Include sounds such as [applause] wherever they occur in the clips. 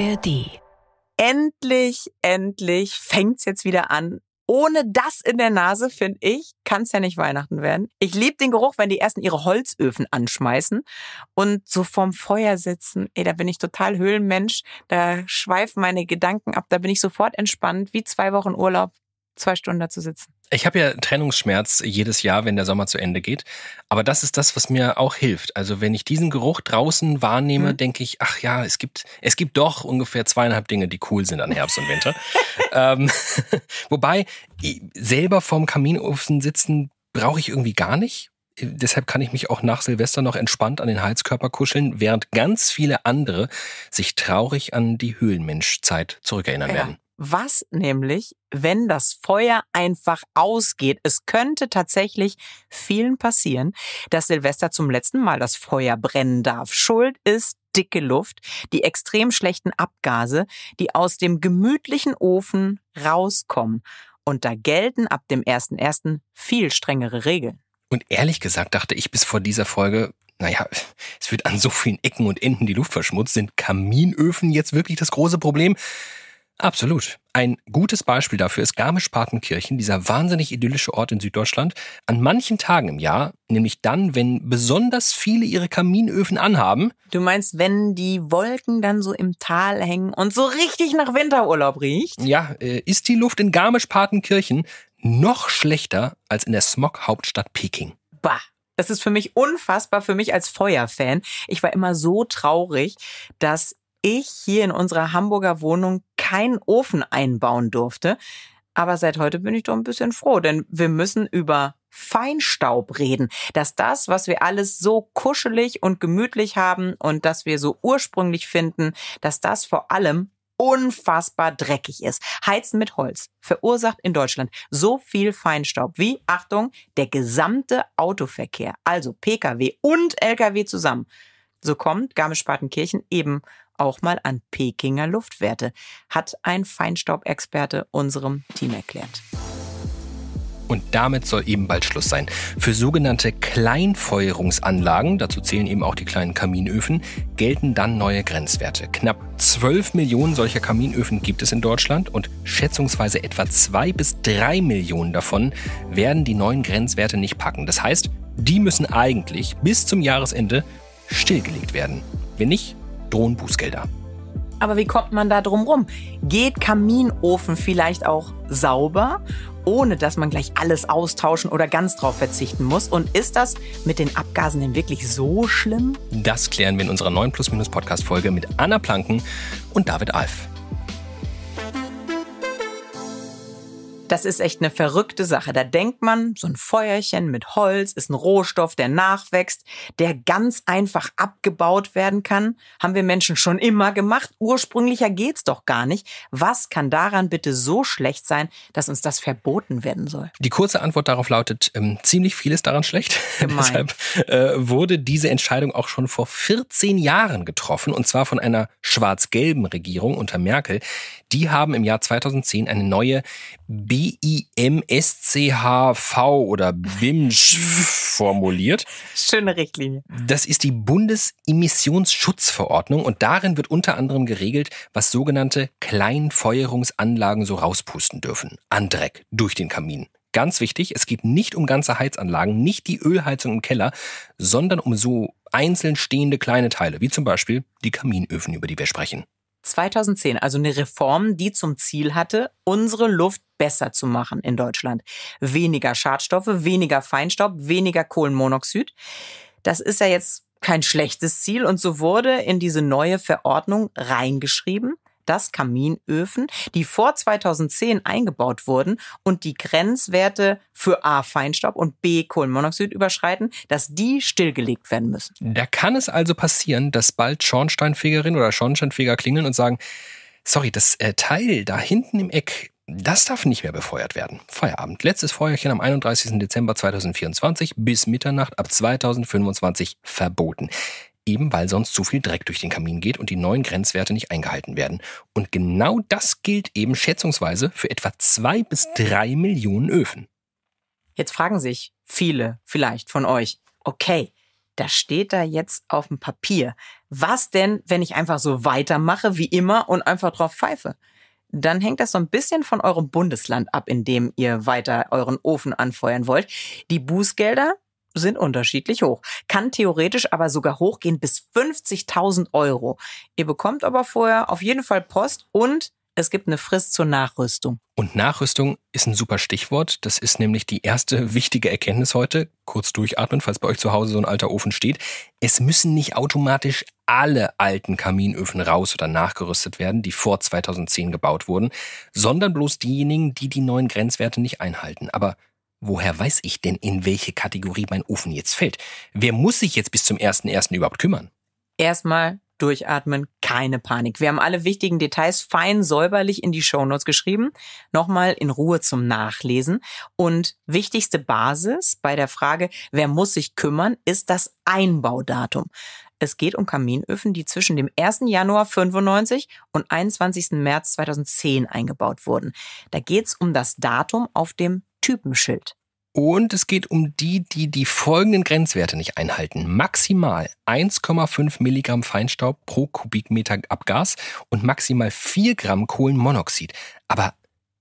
ARD. Endlich, endlich es jetzt wieder an. Ohne das in der Nase, finde ich, kann es ja nicht Weihnachten werden. Ich liebe den Geruch, wenn die ersten ihre Holzöfen anschmeißen und so vorm Feuer sitzen. Ey, da bin ich total Höhlenmensch. Da schweifen meine Gedanken ab. Da bin ich sofort entspannt, wie zwei Wochen Urlaub, zwei Stunden da zu sitzen. Ich habe ja Trennungsschmerz jedes Jahr, wenn der Sommer zu Ende geht. Aber das ist das, was mir auch hilft. Also wenn ich diesen Geruch draußen wahrnehme, mhm. denke ich, ach ja, es gibt, es gibt doch ungefähr zweieinhalb Dinge, die cool sind an Herbst und Winter. [laughs] ähm, [laughs] wobei, selber vorm Kaminofen sitzen brauche ich irgendwie gar nicht. Äh, deshalb kann ich mich auch nach Silvester noch entspannt an den Heizkörper kuscheln, während ganz viele andere sich traurig an die Höhlenmenschzeit zurückerinnern ja. werden. Was nämlich, wenn das Feuer einfach ausgeht? Es könnte tatsächlich vielen passieren, dass Silvester zum letzten Mal das Feuer brennen darf. Schuld ist dicke Luft, die extrem schlechten Abgase, die aus dem gemütlichen Ofen rauskommen. Und da gelten ab dem 1.1. viel strengere Regeln. Und ehrlich gesagt dachte ich bis vor dieser Folge, naja, es wird an so vielen Ecken und Enden die Luft verschmutzt. Sind Kaminöfen jetzt wirklich das große Problem? Absolut. Ein gutes Beispiel dafür ist Garmisch-Partenkirchen, dieser wahnsinnig idyllische Ort in Süddeutschland. An manchen Tagen im Jahr, nämlich dann, wenn besonders viele ihre Kaminöfen anhaben. Du meinst, wenn die Wolken dann so im Tal hängen und so richtig nach Winterurlaub riecht? Ja, äh, ist die Luft in Garmisch-Partenkirchen noch schlechter als in der Smog-Hauptstadt Peking. Bah. Das ist für mich unfassbar, für mich als Feuerfan. Ich war immer so traurig, dass ich hier in unserer Hamburger Wohnung keinen Ofen einbauen durfte. Aber seit heute bin ich doch ein bisschen froh, denn wir müssen über Feinstaub reden. Dass das, was wir alles so kuschelig und gemütlich haben und das wir so ursprünglich finden, dass das vor allem unfassbar dreckig ist. Heizen mit Holz verursacht in Deutschland so viel Feinstaub wie, Achtung, der gesamte Autoverkehr, also Pkw und Lkw zusammen. So kommt Garmisch-Partenkirchen eben auch mal an Pekinger Luftwerte, hat ein Feinstaubexperte unserem Team erklärt. Und damit soll eben bald Schluss sein. Für sogenannte Kleinfeuerungsanlagen, dazu zählen eben auch die kleinen Kaminöfen, gelten dann neue Grenzwerte. Knapp 12 Millionen solcher Kaminöfen gibt es in Deutschland und schätzungsweise etwa 2 bis 3 Millionen davon werden die neuen Grenzwerte nicht packen. Das heißt, die müssen eigentlich bis zum Jahresende stillgelegt werden. Wenn nicht, drohen Bußgelder. Aber wie kommt man da drum rum? Geht Kaminofen vielleicht auch sauber, ohne dass man gleich alles austauschen oder ganz drauf verzichten muss? Und ist das mit den Abgasen denn wirklich so schlimm? Das klären wir in unserer neuen Plus-Minus-Podcast-Folge mit Anna Planken und David Alf. Das ist echt eine verrückte Sache. Da denkt man, so ein Feuerchen mit Holz ist ein Rohstoff, der nachwächst, der ganz einfach abgebaut werden kann. Haben wir Menschen schon immer gemacht. Ursprünglicher geht's doch gar nicht. Was kann daran bitte so schlecht sein, dass uns das verboten werden soll? Die kurze Antwort darauf lautet, ähm, ziemlich viel ist daran schlecht. [laughs] Deshalb äh, wurde diese Entscheidung auch schon vor 14 Jahren getroffen und zwar von einer schwarz-gelben Regierung unter Merkel die haben im Jahr 2010 eine neue BIMSCHV oder BIMSCH [laughs] formuliert. Schöne Richtlinie. Das ist die Bundesemissionsschutzverordnung und darin wird unter anderem geregelt, was sogenannte Kleinfeuerungsanlagen so rauspusten dürfen. An Dreck durch den Kamin. Ganz wichtig, es geht nicht um ganze Heizanlagen, nicht die Ölheizung im Keller, sondern um so einzeln stehende kleine Teile, wie zum Beispiel die Kaminöfen, über die wir sprechen. 2010, also eine Reform, die zum Ziel hatte, unsere Luft besser zu machen in Deutschland. Weniger Schadstoffe, weniger Feinstaub, weniger Kohlenmonoxid. Das ist ja jetzt kein schlechtes Ziel und so wurde in diese neue Verordnung reingeschrieben, dass Kaminöfen, die vor 2010 eingebaut wurden und die Grenzwerte für A Feinstaub und B Kohlenmonoxid überschreiten, dass die stillgelegt werden müssen. Da kann es also passieren, dass bald Schornsteinfegerinnen oder Schornsteinfeger klingeln und sagen, sorry, das äh, Teil da hinten im Eck, das darf nicht mehr befeuert werden. Feierabend. Letztes Feuerchen am 31. Dezember 2024 bis Mitternacht ab 2025 verboten eben weil sonst zu viel Dreck durch den Kamin geht und die neuen Grenzwerte nicht eingehalten werden. Und genau das gilt eben schätzungsweise für etwa zwei bis drei Millionen Öfen. Jetzt fragen sich viele vielleicht von euch, okay, da steht da jetzt auf dem Papier. Was denn, wenn ich einfach so weitermache wie immer und einfach drauf pfeife? dann hängt das so ein bisschen von eurem Bundesland ab, in dem ihr weiter euren Ofen anfeuern wollt. Die Bußgelder, sind unterschiedlich hoch. Kann theoretisch aber sogar hochgehen bis 50.000 Euro. Ihr bekommt aber vorher auf jeden Fall Post und es gibt eine Frist zur Nachrüstung. Und Nachrüstung ist ein super Stichwort. Das ist nämlich die erste wichtige Erkenntnis heute. Kurz durchatmen, falls bei euch zu Hause so ein alter Ofen steht. Es müssen nicht automatisch alle alten Kaminöfen raus oder nachgerüstet werden, die vor 2010 gebaut wurden, sondern bloß diejenigen, die die neuen Grenzwerte nicht einhalten. Aber woher weiß ich denn, in welche Kategorie mein Ofen jetzt fällt? Wer muss sich jetzt bis zum 1.1. überhaupt kümmern? Erstmal durchatmen, keine Panik. Wir haben alle wichtigen Details fein säuberlich in die Shownotes geschrieben. Nochmal in Ruhe zum Nachlesen. Und wichtigste Basis bei der Frage, wer muss sich kümmern, ist das Einbaudatum. Es geht um Kaminöfen, die zwischen dem 1. Januar 95 und 21. März 2010 eingebaut wurden. Da geht es um das Datum auf dem Typenschild. Und es geht um die, die die folgenden Grenzwerte nicht einhalten. Maximal 1,5 Milligramm Feinstaub pro Kubikmeter Abgas und maximal 4 Gramm Kohlenmonoxid. Aber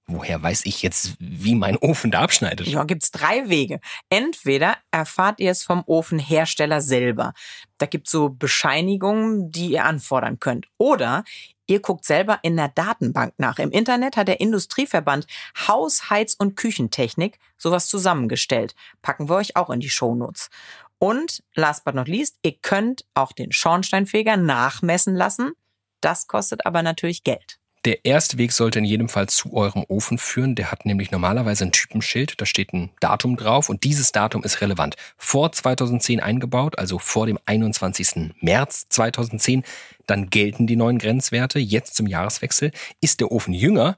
woher weiß ich jetzt, wie mein Ofen da abschneidet? Ja, gibt es drei Wege. Entweder erfahrt ihr es vom Ofenhersteller selber. Da gibt es so Bescheinigungen, die ihr anfordern könnt. Oder Ihr guckt selber in der Datenbank nach. Im Internet hat der Industrieverband Haus, Heiz und Küchentechnik sowas zusammengestellt. Packen wir euch auch in die Shownotes. Und last but not least, ihr könnt auch den Schornsteinfeger nachmessen lassen. Das kostet aber natürlich Geld. Der erste Weg sollte in jedem Fall zu eurem Ofen führen. Der hat nämlich normalerweise ein Typenschild, da steht ein Datum drauf und dieses Datum ist relevant. Vor 2010 eingebaut, also vor dem 21. März 2010, dann gelten die neuen Grenzwerte. Jetzt zum Jahreswechsel ist der Ofen jünger,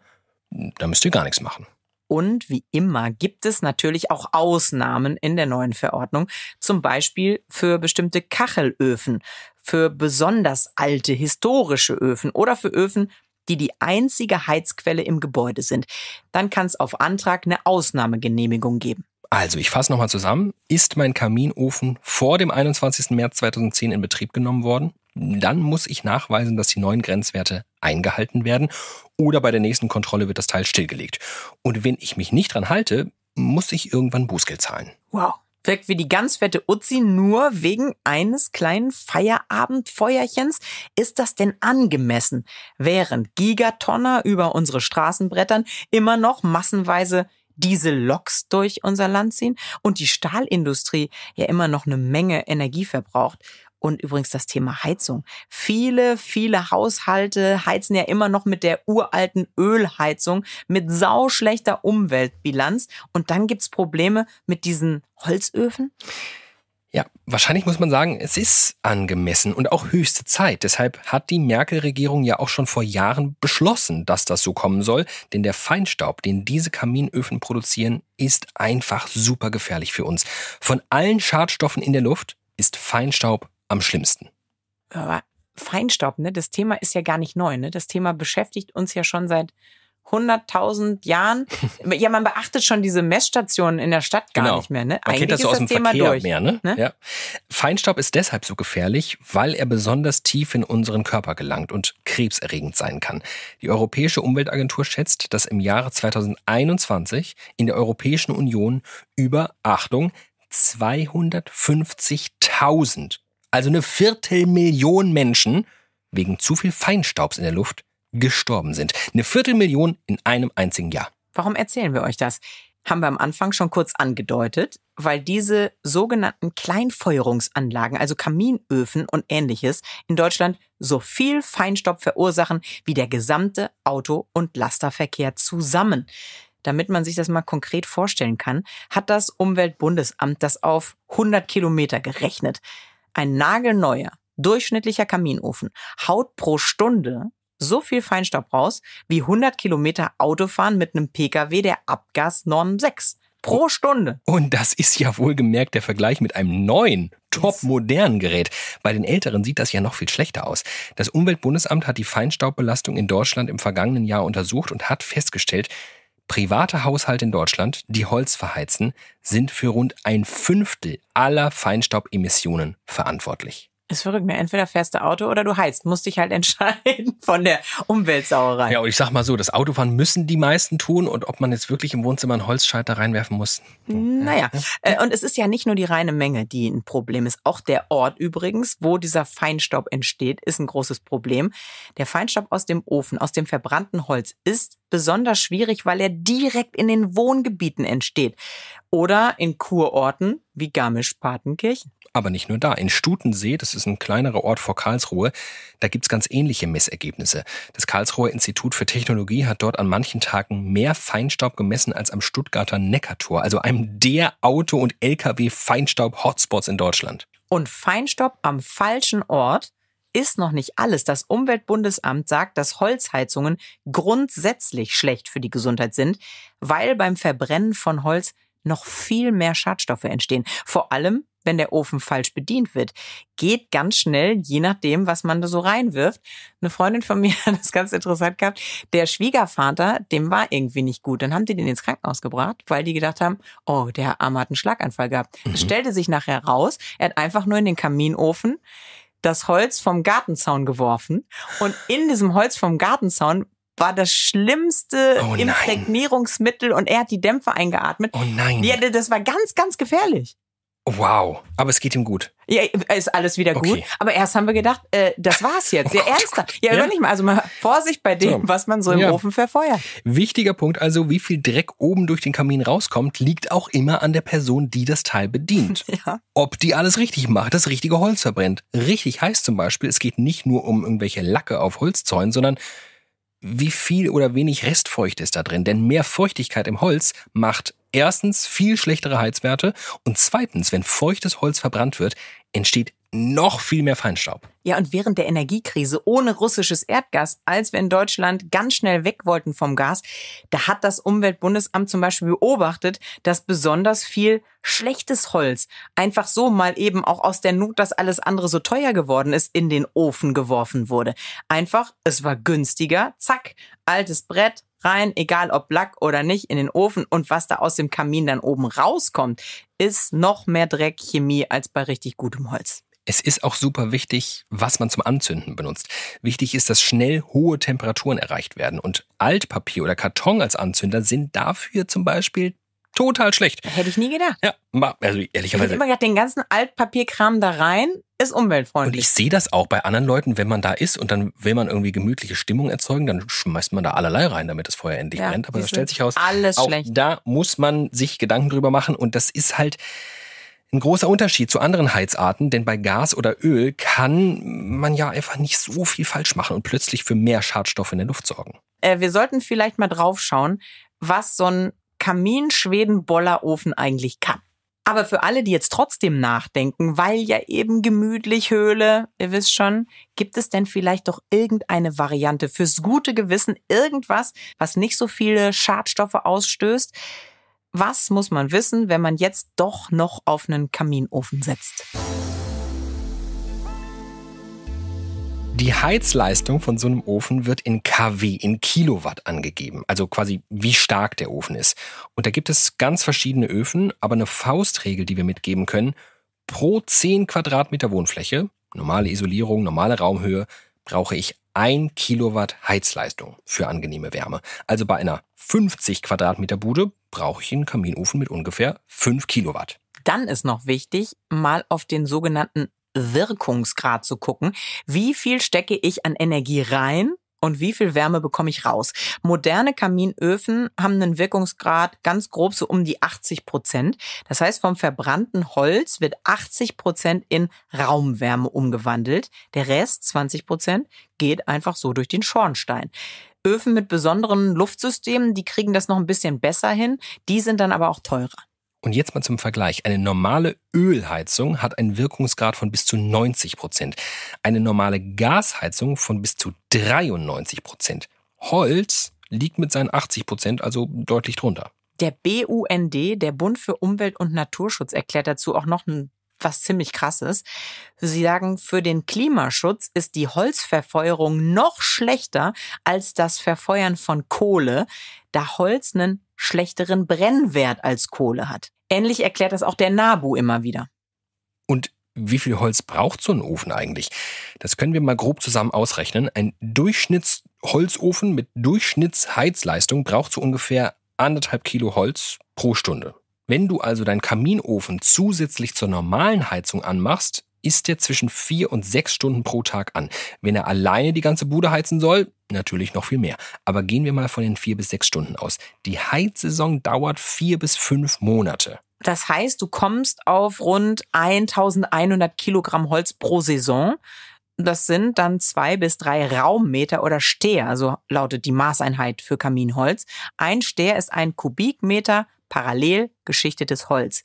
da müsst ihr gar nichts machen. Und wie immer gibt es natürlich auch Ausnahmen in der neuen Verordnung, zum Beispiel für bestimmte Kachelöfen, für besonders alte historische Öfen oder für Öfen die die einzige Heizquelle im Gebäude sind. Dann kann es auf Antrag eine Ausnahmegenehmigung geben. Also, ich fasse nochmal zusammen. Ist mein Kaminofen vor dem 21. März 2010 in Betrieb genommen worden? Dann muss ich nachweisen, dass die neuen Grenzwerte eingehalten werden oder bei der nächsten Kontrolle wird das Teil stillgelegt. Und wenn ich mich nicht dran halte, muss ich irgendwann Bußgeld zahlen. Wow wirkt wie die ganz fette Uzi, nur wegen eines kleinen Feierabendfeuerchens. Ist das denn angemessen, während Gigatonner über unsere Straßenbrettern immer noch massenweise diese Loks durch unser Land ziehen und die Stahlindustrie ja immer noch eine Menge Energie verbraucht und übrigens das Thema Heizung. Viele, viele Haushalte heizen ja immer noch mit der uralten Ölheizung, mit sauschlechter Umweltbilanz. Und dann gibt's Probleme mit diesen Holzöfen. Ja, wahrscheinlich muss man sagen, es ist angemessen und auch höchste Zeit. Deshalb hat die Merkel-Regierung ja auch schon vor Jahren beschlossen, dass das so kommen soll. Denn der Feinstaub, den diese Kaminöfen produzieren, ist einfach super gefährlich für uns. Von allen Schadstoffen in der Luft ist Feinstaub am schlimmsten? Aber Feinstaub, ne? Das Thema ist ja gar nicht neu, ne? Das Thema beschäftigt uns ja schon seit 100.000 Jahren. [laughs] Ja, man beachtet schon diese Messstationen in der Stadt gar genau. nicht mehr. Ne? Man kennt das so aus dem Thema Verkehr durch. mehr. Ne? ne? Ja. Feinstaub ist deshalb so gefährlich, weil er besonders tief in unseren Körper gelangt und krebserregend sein kann. Die Europäische Umweltagentur schätzt, dass im Jahre 2021 in der Europäischen Union über, Achtung, 250.000 also eine Viertelmillion Menschen, wegen zu viel Feinstaubs in der Luft gestorben sind. Eine Viertelmillion in einem einzigen Jahr. Warum erzählen wir euch das? Haben wir am Anfang schon kurz angedeutet, weil diese sogenannten Kleinfeuerungsanlagen, also Kaminöfen und ähnliches, in Deutschland so viel Feinstaub verursachen wie der gesamte Auto- und Lasterverkehr zusammen. Damit man sich das mal konkret vorstellen kann, hat das Umweltbundesamt das auf 100 Kilometer gerechnet. Ein nagelneuer, durchschnittlicher Kaminofen haut pro Stunde so viel Feinstaub raus wie 100 Kilometer Autofahren mit einem Pkw der Abgasnorm 6 pro Stunde. Und das ist ja wohlgemerkt der Vergleich mit einem neuen, top modernen Gerät. Bei den älteren sieht das ja noch viel schlechter aus. Das Umweltbundesamt hat die Feinstaubbelastung in Deutschland im vergangenen Jahr untersucht und hat festgestellt, Private Haushalte in Deutschland, die Holz verheizen, sind für rund ein Fünftel aller Feinstaubemissionen verantwortlich. Ist verrückt, ne? Entweder fährst du Auto oder du heizt. Musst dich halt [laughs] entscheiden von der Umweltsauerei. Ja, und ich sag mal so, das Autofahren müssen die meisten tun und ob man jetzt wirklich im Wohnzimmer einen Holzscheiter reinwerfen muss. Hm. Naja, ja. Äh, und es ist ja nicht nur die reine Menge, die ein Problem ist. Auch der Ort übrigens, wo dieser Feinstaub entsteht, ist ein großes Problem. Der Feinstaub aus dem Ofen, aus dem verbrannten Holz ist besonders schwierig, weil er direkt in den Wohngebieten entsteht oder in Kurorten wie Garmisch-Partenkirchen. Aber nicht nur da. In Stutensee, das ist ein kleinerer Ort vor Karlsruhe, da gibt's ganz ähnliche Messergebnisse. Das Karlsruher Institut für Technologie hat dort an manchen Tagen mehr Feinstaub gemessen als am Stuttgarter Neckartor, also einem der Auto- und Lkw-Feinstaub-Hotspots in Deutschland. Und Feinstaub am falschen Ort ist noch nicht alles. Das Umweltbundesamt sagt, dass Holzheizungen grundsätzlich schlecht für die Gesundheit sind, weil beim Verbrennen von Holz noch viel mehr Schadstoffe entstehen. Vor allem, wenn der Ofen falsch bedient wird. Geht ganz schnell, je nachdem, was man da so reinwirft. Eine Freundin von [laughs] mir hat das ganz interessant gehabt. Der Schwiegervater, dem war irgendwie nicht gut. Dann haben die den ins Krankenhaus gebracht, weil die gedacht haben, oh, der Arm hat einen Schlaganfall gehabt. Mhm. Stellte sich nachher raus, er hat einfach nur in den Kaminofen das Holz vom Gartenzaun geworfen und in diesem Holz vom Gartenzaun war das schlimmste oh Imprägnierungsmittel und er hat die Dämpfe eingeatmet. Oh nein. Ja, das war ganz, ganz gefährlich. Wow, aber es geht ihm gut. Ja, ist alles wieder okay. gut. Aber erst haben wir gedacht, äh, das war's jetzt. Oh ja, ernsthaft. Ja, ja, nicht mal. Also mal Vorsicht bei dem, so. was man so im ja. Ofen verfeuert. Wichtiger Punkt also, wie viel Dreck oben durch den Kamin rauskommt, liegt auch immer an der Person, die das Teil bedient. [laughs] Ja. Ob die alles richtig macht, das richtige Holz verbrennt. Richtig heißt zum Beispiel, es geht nicht nur um irgendwelche Lacke auf Holzzäunen, sondern wie viel oder wenig Restfeucht ist da drin. Denn mehr Feuchtigkeit im Holz macht erstens viel schlechtere Heizwerte und zweitens, wenn feuchtes Holz verbrannt wird, entsteht noch viel mehr Feinstaub. Ja, und während der Energiekrise ohne russisches Erdgas, als wir in Deutschland ganz schnell weg wollten vom Gas, da hat das Umweltbundesamt zum Beispiel beobachtet, dass besonders viel schlechtes Holz einfach so mal eben auch aus der Not, dass alles andere so teuer geworden ist, in den Ofen geworfen wurde. Einfach, es war günstiger, zack, altes Brett, rein, egal ob Lack oder nicht, in den Ofen und was da aus dem Kamin dann oben rauskommt, ist noch mehr Dreck, Chemie als bei richtig gutem Holz. Es ist auch super wichtig, was man zum Anzünden benutzt. Wichtig ist, dass schnell hohe Temperaturen erreicht werden. Und Altpapier oder Karton als Anzünder sind dafür zum Beispiel total schlecht. Hätte ich nie gedacht. Ja, also ehrlicherweise. Ich habe immer gedacht, den ganzen Altpapierkram da rein, ist umweltfreundlich. Und ich sehe das auch bei anderen Leuten, wenn man da ist und dann will man irgendwie gemütliche Stimmung erzeugen, dann schmeißt man da allerlei rein, damit das Feuer endlich ja, brennt. Aber das stellt sich aus. Alles auch schlecht. Da muss man sich Gedanken drüber machen und das ist halt ein großer Unterschied zu anderen Heizarten, denn bei Gas oder Öl kann man ja einfach nicht so viel falsch machen und plötzlich für mehr Schadstoffe in der Luft sorgen. Äh, wir sollten vielleicht mal draufschauen, was so ein Kamin-Schweden-Bollerofen eigentlich kann. Aber für alle, die jetzt trotzdem nachdenken, weil ja eben gemütlich Höhle, ihr wisst schon, gibt es denn vielleicht doch irgendeine Variante fürs gute Gewissen, irgendwas, was nicht so viele Schadstoffe ausstößt? Was muss man wissen, wenn man jetzt doch noch auf einen Kaminofen setzt? Die Heizleistung von so einem Ofen wird in KW, in Kilowatt angegeben, also quasi wie stark der Ofen ist. Und da gibt es ganz verschiedene Öfen, aber eine Faustregel, die wir mitgeben können, pro 10 Quadratmeter Wohnfläche, normale Isolierung, normale Raumhöhe, brauche ich 1 Kilowatt Heizleistung für angenehme Wärme. Also bei einer 50 Quadratmeter Bude brauche ich einen Kaminofen mit ungefähr 5 Kilowatt. Dann ist noch wichtig, mal auf den sogenannten Wirkungsgrad zu gucken. Wie viel stecke ich an Energie rein und wie viel Wärme bekomme ich raus. Moderne Kaminöfen haben einen Wirkungsgrad ganz grob so um die 80 Prozent. Das heißt, vom verbrannten Holz wird 80 Prozent in Raumwärme umgewandelt. Der Rest, 20 Prozent, geht einfach so durch den Schornstein. Öfen mit besonderen Luftsystemen, die kriegen das noch ein bisschen besser hin. Die sind dann aber auch teurer. Und jetzt mal zum Vergleich. Eine normale Ölheizung hat einen Wirkungsgrad von bis zu 90 Prozent. Eine normale Gasheizung von bis zu 93 Prozent. Holz liegt mit seinen 80 Prozent also deutlich drunter. Der BUND, der Bund für Umwelt und Naturschutz, erklärt dazu auch noch was ziemlich krasses. Sie sagen, für den Klimaschutz ist die Holzverfeuerung noch schlechter als das Verfeuern von Kohle, da Holz einen schlechteren Brennwert als Kohle hat. Ähnlich erklärt das auch der Nabu immer wieder. Und wie viel Holz braucht so ein Ofen eigentlich? Das können wir mal grob zusammen ausrechnen. Ein Durchschnittsholzofen mit Durchschnittsheizleistung braucht so ungefähr anderthalb Kilo Holz pro Stunde. Wenn du also deinen Kaminofen zusätzlich zur normalen Heizung anmachst, isst er zwischen vier und sechs Stunden pro Tag an. Wenn er alleine die ganze Bude heizen soll, natürlich noch viel mehr. Aber gehen wir mal von den vier bis sechs Stunden aus. Die Heizsaison dauert vier bis fünf Monate. Das heißt, du kommst auf rund 1100 Kilogramm Holz pro Saison. Das sind dann zwei bis drei Raummeter oder Steher, so lautet die Maßeinheit für Kaminholz. Ein Steher ist ein Kubikmeter parallel geschichtetes Holz.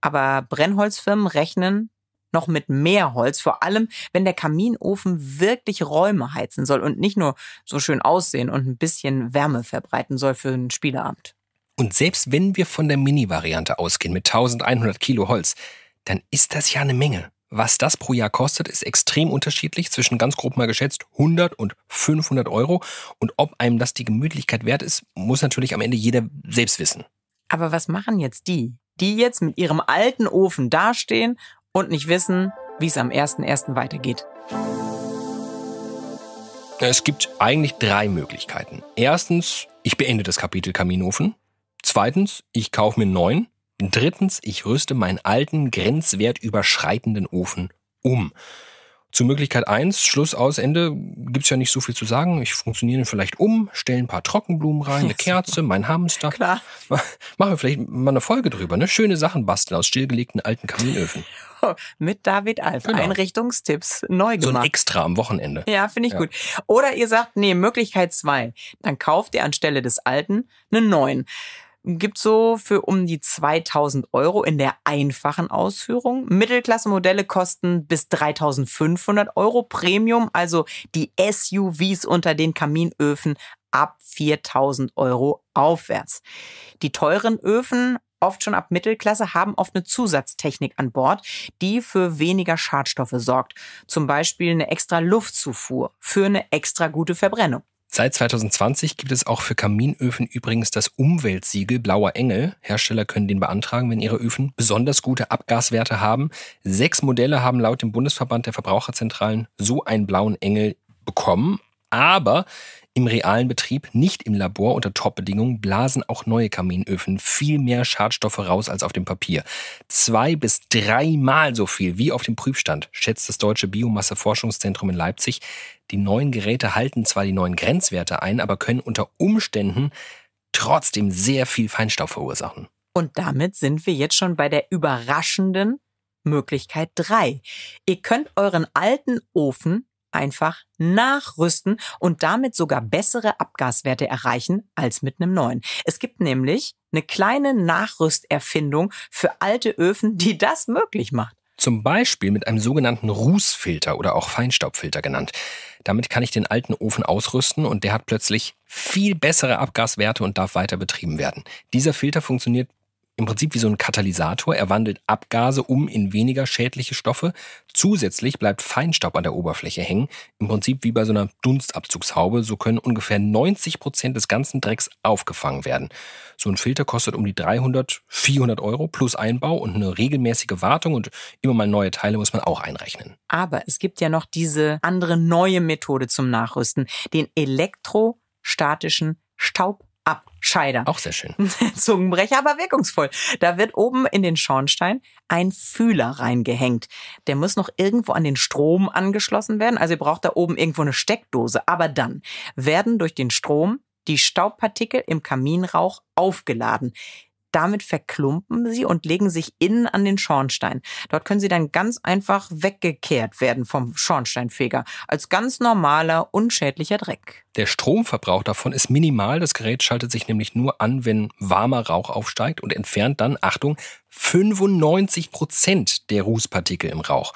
Aber Brennholzfirmen rechnen noch mit mehr Holz, vor allem wenn der Kaminofen wirklich Räume heizen soll und nicht nur so schön aussehen und ein bisschen Wärme verbreiten soll für ein Spieleabend. Und selbst wenn wir von der Mini-Variante ausgehen mit 1100 Kilo Holz, dann ist das ja eine Menge. Was das pro Jahr kostet, ist extrem unterschiedlich, zwischen ganz grob mal geschätzt 100 und 500 Euro. Und ob einem das die Gemütlichkeit wert ist, muss natürlich am Ende jeder selbst wissen. Aber was machen jetzt die, die jetzt mit ihrem alten Ofen dastehen und nicht wissen, wie es am 1.1. weitergeht? Äh, es gibt eigentlich drei Möglichkeiten. Erstens, ich beende das Kapitel Kaminofen. Zweitens, ich kaufe mir einen neuen. Drittens, ich rüste meinen alten, grenzwertüberschreitenden Ofen um. Zu Möglichkeit eins Schluss aus Ende, gibt's ja nicht so viel zu sagen. Ich funktioniere vielleicht um, stelle ein paar Trockenblumen rein, eine [laughs] Kerze, mein Hamster. Klar. Machen wir vielleicht mal eine Folge drüber, ne? Schöne Sachen basteln aus stillgelegten alten Kaminöfen. [laughs] Oh, mit David Alf. Genau. Einrichtungstipps neu gemacht. So ein Extra am Wochenende. Ja, finde ich ja. gut. Oder ihr sagt, nee, Möglichkeit zwei Dann kauft ihr anstelle des alten einen neuen gibt so für um die 2000 Euro in der einfachen Ausführung. Mittelklasse-Modelle kosten bis 3500 Euro Premium, also die SUVs unter den Kaminöfen ab 4000 Euro aufwärts. Die teuren Öfen oft schon ab Mittelklasse, haben oft eine Zusatztechnik an Bord, die für weniger Schadstoffe sorgt. Zum Beispiel eine extra Luftzufuhr für eine extra gute Verbrennung. Seit 2020 gibt es auch für Kaminöfen übrigens das Umweltsiegel Blauer Engel. Hersteller können den beantragen, wenn ihre Öfen besonders gute Abgaswerte haben. Sechs Modelle haben laut dem Bundesverband der Verbraucherzentralen so einen blauen Engel bekommen. Aber im realen Betrieb, nicht im Labor unter Top-Bedingungen, blasen auch neue Kaminöfen viel mehr Schadstoffe raus als auf dem Papier. Zwei bis dreimal so viel wie auf dem Prüfstand, schätzt das Deutsche Biomasseforschungszentrum in Leipzig. Die neuen Geräte halten zwar die neuen Grenzwerte ein, aber können unter Umständen trotzdem sehr viel Feinstaub verursachen. Und damit sind wir jetzt schon bei der überraschenden Möglichkeit 3. Ihr könnt euren alten Ofen einfach nachrüsten und damit sogar bessere Abgaswerte erreichen als mit einem neuen. Es gibt nämlich eine kleine Nachrüsterfindung für alte Öfen, die das möglich macht. Zum Beispiel mit einem sogenannten Rußfilter oder auch Feinstaubfilter genannt. Damit kann ich den alten Ofen ausrüsten und der hat plötzlich viel bessere Abgaswerte und darf weiter betrieben werden. Dieser Filter funktioniert im Prinzip wie so ein Katalysator. Er wandelt Abgase um in weniger schädliche Stoffe. Zusätzlich bleibt Feinstaub an der Oberfläche hängen. Im Prinzip wie bei so einer Dunstabzugshaube. So können ungefähr 90 Prozent des ganzen Drecks aufgefangen werden. So ein Filter kostet um die 300, 400 Euro plus Einbau und eine regelmäßige Wartung und immer mal neue Teile muss man auch einrechnen. Aber es gibt ja noch diese andere neue Methode zum Nachrüsten, den elektrostatischen Staub. Scheider. Auch sehr schön. [laughs] Zungenbrecher, aber wirkungsvoll. Da wird oben in den Schornstein ein Fühler reingehängt. Der muss noch irgendwo an den Strom angeschlossen werden. Also ihr braucht da oben irgendwo eine Steckdose. Aber dann werden durch den Strom die Staubpartikel im Kaminrauch aufgeladen. Damit verklumpen sie und legen sich innen an den Schornstein. Dort können sie dann ganz einfach weggekehrt werden vom Schornsteinfeger als ganz normaler, unschädlicher Dreck. Der Stromverbrauch davon ist minimal. Das Gerät schaltet sich nämlich nur an, wenn warmer Rauch aufsteigt und entfernt dann, Achtung, 95 Prozent der Rußpartikel im Rauch.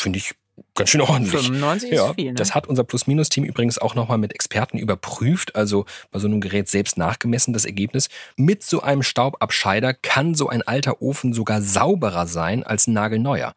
Finde ich ganz schön ordentlich. 95 ja, ist viel. Ne? Das hat unser Plus-Minus-Team übrigens auch nochmal mit Experten überprüft, also bei so einem Gerät selbst nachgemessen, das Ergebnis. Mit so einem Staubabscheider kann so ein alter Ofen sogar sauberer sein als ein nagelneuer.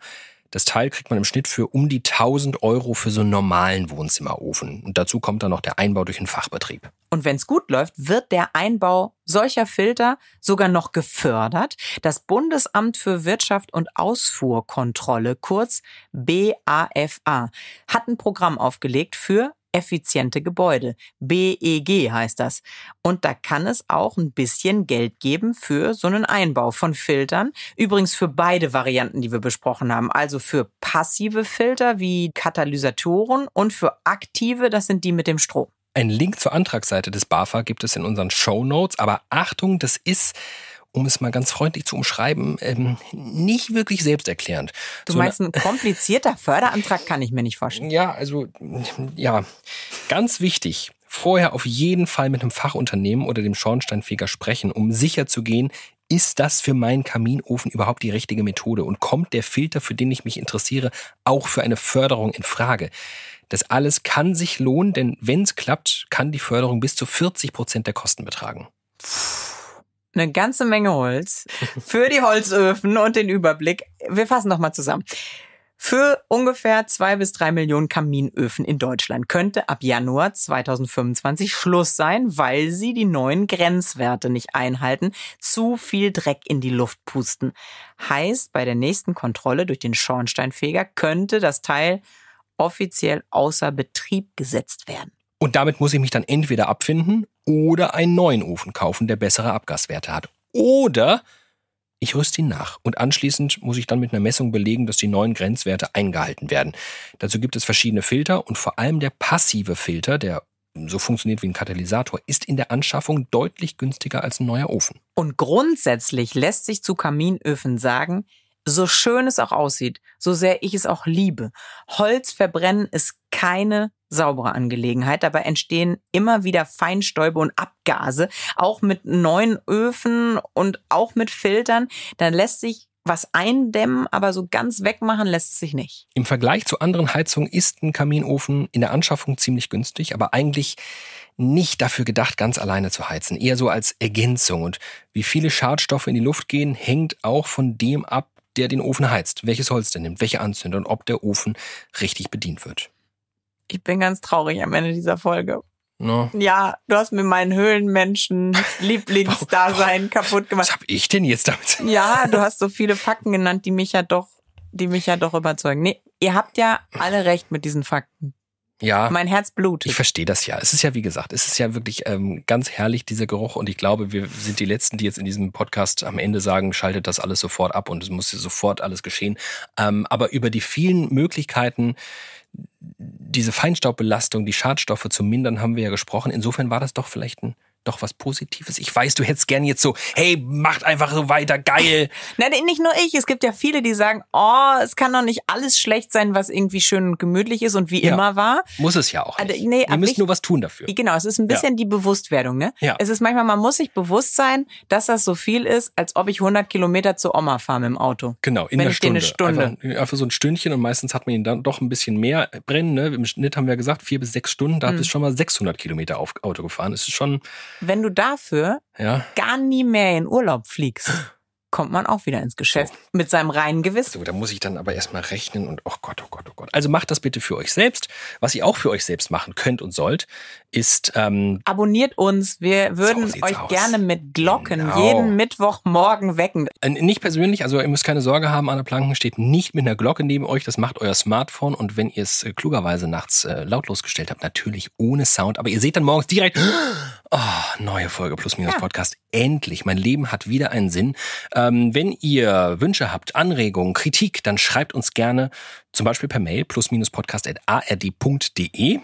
Das Teil kriegt man im Schnitt für um die 1000 Euro für so einen normalen Wohnzimmerofen. Und dazu kommt dann noch der Einbau durch den Fachbetrieb. Und wenn es gut läuft, wird der Einbau solcher Filter sogar noch gefördert. Das Bundesamt für Wirtschaft und Ausfuhrkontrolle, kurz BAFA, hat ein Programm aufgelegt für effiziente Gebäude. BEG heißt das. Und da kann es auch ein bisschen Geld geben für so einen Einbau von Filtern. Übrigens für beide Varianten, die wir besprochen haben. Also für passive Filter wie Katalysatoren und für aktive, das sind die mit dem Strom. Ein Link zur Antragsseite des BAFA gibt es in unseren Show Notes. Aber Achtung, das ist um es mal ganz freundlich zu umschreiben, ähm, nicht wirklich selbsterklärend. Du meinst, ein komplizierter Förderantrag kann ich mir nicht vorstellen. Ja, also ja, ganz wichtig. Vorher auf jeden Fall mit einem Fachunternehmen oder dem Schornsteinfeger sprechen, um sicher zu gehen, ist das für meinen Kaminofen überhaupt die richtige Methode und kommt der Filter, für den ich mich interessiere, auch für eine Förderung in Frage? Das alles kann sich lohnen, denn wenn es klappt, kann die Förderung bis zu 40 Prozent der Kosten betragen. Eine ganze Menge Holz für die Holzöfen und den Überblick. Wir fassen nochmal zusammen für ungefähr zwei bis drei Millionen Kaminöfen in Deutschland könnte ab Januar 2025 Schluss sein, weil sie die neuen Grenzwerte nicht einhalten, zu viel Dreck in die Luft pusten. Heißt, bei der nächsten Kontrolle durch den Schornsteinfeger könnte das Teil offiziell außer Betrieb gesetzt werden. Und damit muss ich mich dann entweder abfinden oder einen neuen Ofen kaufen, der bessere Abgaswerte hat. Oder ich rüste ihn nach und anschließend muss ich dann mit einer Messung belegen, dass die neuen Grenzwerte eingehalten werden. Dazu gibt es verschiedene Filter und vor allem der passive Filter, der so funktioniert wie ein Katalysator, ist in der Anschaffung deutlich günstiger als ein neuer Ofen. Und grundsätzlich lässt sich zu Kaminöfen sagen, so schön es auch aussieht, so sehr ich es auch liebe, Holz verbrennen ist keine saubere Angelegenheit. Dabei entstehen immer wieder Feinstäube und Abgase, auch mit neuen Öfen und auch mit Filtern. Dann lässt sich was eindämmen, aber so ganz wegmachen lässt es sich nicht. Im Vergleich zu anderen Heizungen ist ein Kaminofen in der Anschaffung ziemlich günstig, aber eigentlich nicht dafür gedacht, ganz alleine zu heizen, eher so als Ergänzung. Und wie viele Schadstoffe in die Luft gehen, hängt auch von dem ab, der den Ofen heizt, welches Holz der nimmt, welche Anzünder und ob der Ofen richtig bedient wird ich bin ganz traurig am Ende dieser Folge. No. Ja, du hast mir meinen Höhlenmenschen-Lieblingsdasein [laughs] kaputt gemacht. Was hab ich denn jetzt damit? ja, du hast so viele Fakten genannt, die mich ja doch, die mich ja doch überzeugen. Nee, ihr habt ja alle recht mit diesen Fakten. Ja. Mein Herz blutet. Ich verstehe das ja. Es ist ja, wie gesagt, es ist ja wirklich ähm, ganz herrlich, dieser Geruch. Und ich glaube, wir sind die Letzten, die jetzt in diesem Podcast am Ende sagen, schaltet das alles sofort ab und es muss sofort alles geschehen. Ähm, aber über die vielen Möglichkeiten, diese Feinstaubbelastung, die Schadstoffe zu mindern, haben wir ja gesprochen. Insofern war das doch vielleicht ein doch was Positives? Ich weiß, du hättest gern jetzt so, hey, macht einfach so weiter, geil. [laughs] Nein, nicht nur ich. Es gibt ja viele, die sagen, oh, es kann doch nicht alles schlecht sein, was irgendwie schön und gemütlich ist und wie ja. immer war. Muss es ja auch. Also, nicht. Also, nee, Ihr müsst ich, nur was tun dafür. Genau, es ist ein bisschen ja. die Bewusstwerdung. Ne? Ja. Es ist manchmal, man muss sich bewusst sein, dass das so viel ist, als ob ich 100 Kilometer zur Oma fahre mit dem Auto. Genau, in Wenn der ich Stunde. Eine Stunde. Einfach, einfach, so ein Stündchen und meistens hat man ihn dann doch ein bisschen mehr brennen. Ne? Im Schnitt haben wir gesagt, vier bis sechs Stunden, da mhm. bist du schon mal 600 Kilometer auf Auto gefahren. Es ist schon wenn du dafür ja. gar nie mehr in Urlaub fliegst kommt man auch wieder ins Geschäft so. mit seinem reinen Gewissen. So, da muss ich dann aber erstmal rechnen und oh Gott, oh Gott, oh Gott. Also macht das bitte für euch selbst. Was ihr auch für euch selbst machen könnt und sollt, ist ähm, abonniert uns. Wir würden so euch aus. gerne mit Glocken genau. jeden Mittwochmorgen wecken. Äh, nicht persönlich, also ihr müsst keine Sorge haben, Anna Planken steht nicht mit einer Glocke neben euch. Das macht euer Smartphone und wenn ihr es äh, klugerweise nachts äh, lautlos gestellt habt, natürlich ohne Sound. Aber ihr seht dann morgens direkt, [gasps] oh, neue Folge plus minus ja. Podcast. Endlich, mein Leben hat wieder einen Sinn. Äh, ähm, wenn ihr Wünsche habt, Anregungen, Kritik, dann schreibt uns gerne zum Beispiel per Mail plus-podcast.ard.de.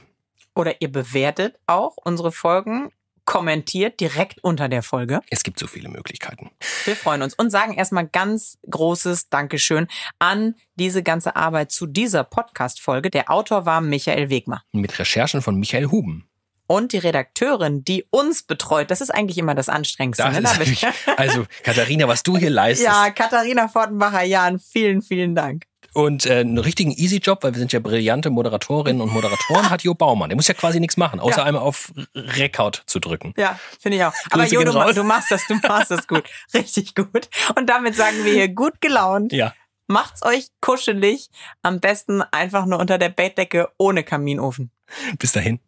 Oder ihr bewertet auch unsere Folgen kommentiert direkt unter der Folge. Es gibt so viele Möglichkeiten. Wir freuen uns und sagen erstmal ganz großes Dankeschön an diese ganze Arbeit zu dieser Podcast-Folge. Der Autor war Michael Wegmer. Mit Recherchen von Michael Huben und die Redakteurin, die uns betreut. Das ist eigentlich immer das Anstrengendste. Das ne? Eigentlich, also Katharina, was du hier leistest. Ja, Katharina Fortenbacher, Jan, vielen, vielen Dank. Und äh, einen richtigen Easy-Job, weil wir sind ja brillante Moderatorinnen und Moderatoren, [laughs] hat Jo Baumann. Der muss ja quasi nichts machen, außer ja. einmal auf Record zu drücken. Ja, finde ich auch. Aber Jo, du, du machst das, du machst das gut. [laughs] Richtig gut. Und damit sagen wir hier gut gelaunt. Ja. Macht's euch kuschelig. Am besten einfach nur unter der Bettdecke ohne Kaminofen. Bis dahin.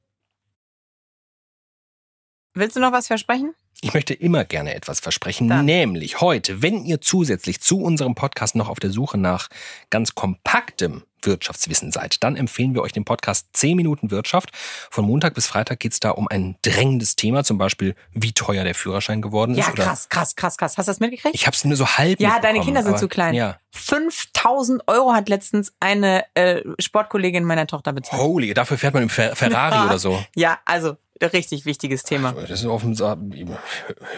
Willst du noch was versprechen? Ich möchte immer gerne etwas versprechen, Dann. nämlich heute, wenn ihr zusätzlich zu unserem Podcast noch auf der Suche nach ganz kompaktem Wirtschaftswissen seid, dann empfehlen wir euch den Podcast 10 Minuten Wirtschaft. Von Montag bis Freitag geht es da um ein drängendes Thema, zum Beispiel, wie teuer der Führerschein geworden ist. Ja, krass, krass, krass, krass. Hast du das mitgekriegt? Ich habe es nur so halb Ja, deine Kinder sind aber, zu klein. Ja. 5000 Euro hat letztens eine äh, Sportkollegin meiner Tochter bezahlt. Holy, dafür fährt man im Fer Ferrari [laughs] oder so. Ja, also Richtig wichtiges Thema. Das ist offensichtlich.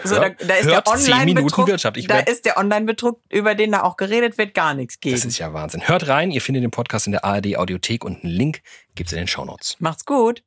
So, da, da ist Hört der Online-Betrug. Da ist der Online-Betrug, über den da auch geredet wird, gar nichts geht. Das ist ja Wahnsinn. Hört rein, ihr findet den Podcast in der ARD-Audiothek und einen Link gibt's in den Shownotes. Macht's gut.